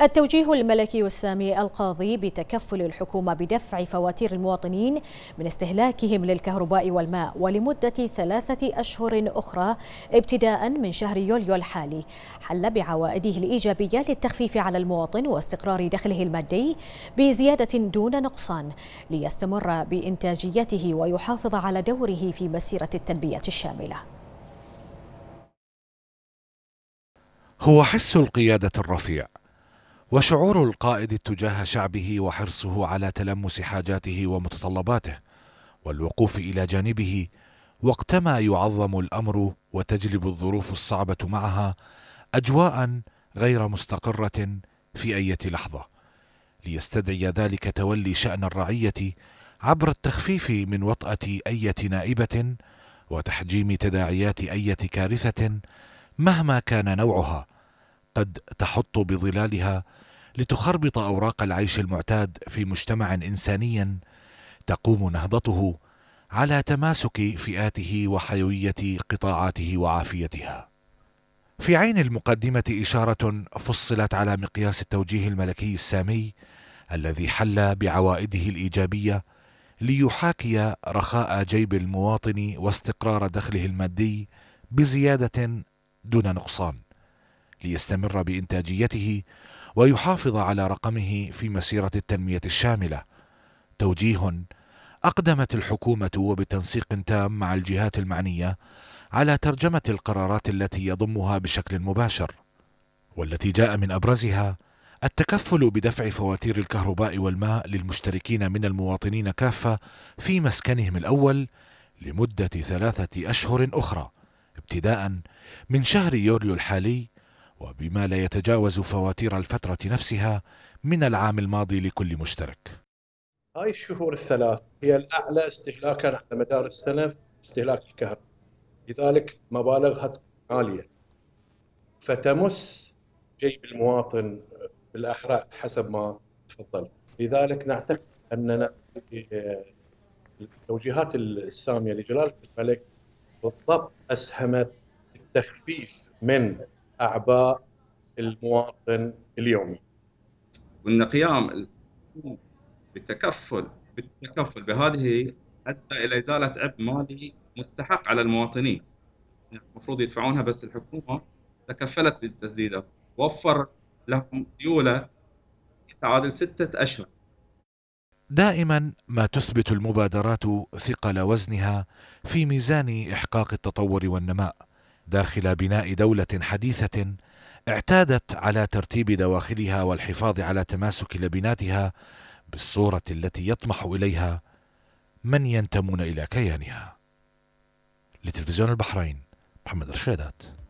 التوجيه الملكي السامي القاضي بتكفل الحكومة بدفع فواتير المواطنين من استهلاكهم للكهرباء والماء ولمدة ثلاثة أشهر أخرى ابتداء من شهر يوليو الحالي حل بعوائده الإيجابية للتخفيف على المواطن واستقرار دخله المادي بزيادة دون نقصان ليستمر بإنتاجيته ويحافظ على دوره في مسيرة التنمية الشاملة هو حس القيادة الرفيع وشعور القائد تجاه شعبه وحرصه على تلمس حاجاته ومتطلباته والوقوف الى جانبه وقتما يعظم الامر وتجلب الظروف الصعبه معها اجواء غير مستقره في اي لحظه ليستدعي ذلك تولي شان الرعيه عبر التخفيف من وطاه اي نائبه وتحجيم تداعيات اي كارثه مهما كان نوعها قد تحط بظلالها لتخربط اوراق العيش المعتاد في مجتمع انساني تقوم نهضته على تماسك فئاته وحيويه قطاعاته وعافيتها في عين المقدمه اشاره فصلت على مقياس التوجيه الملكي السامي الذي حل بعوائده الايجابيه ليحاكي رخاء جيب المواطن واستقرار دخله المادي بزياده دون نقصان ليستمر بإنتاجيته ويحافظ على رقمه في مسيرة التنمية الشاملة. توجيه أقدمت الحكومة وبتنسيق تام مع الجهات المعنية على ترجمة القرارات التي يضمها بشكل مباشر، والتي جاء من أبرزها التكفل بدفع فواتير الكهرباء والماء للمشتركين من المواطنين كافة في مسكنهم الأول لمدة ثلاثة أشهر أخرى ابتداء من شهر يوليو الحالي وبما لا يتجاوز فواتير الفترة نفسها من العام الماضي لكل مشترك هاي الشهور الثلاث هي الأعلى استهلاكا على مدار السنة في استهلاك الكهرباء لذلك مبالغها عالية فتمس جيب المواطن بالأحرى حسب ما تفضلت لذلك نعتقد أننا التوجيهات السامية لجلالة الملك بالضبط أسهمت التخفيف من اعباء المواطن اليومي. وان قيام بالتكفل بالتكفل بهذه ادى الى ازاله عبء مالي مستحق على المواطنين. يعني المفروض يدفعونها بس الحكومه تكفلت بالتسديده وفر لهم ديوله تعادل سته اشهر. دائما ما تثبت المبادرات ثقل وزنها في ميزان احقاق التطور والنماء داخل بناء دولة حديثة اعتادت على ترتيب دواخلها والحفاظ على تماسك لبناتها بالصورة التي يطمح إليها من ينتمون إلى كيانها لتلفزيون البحرين محمد رشيدات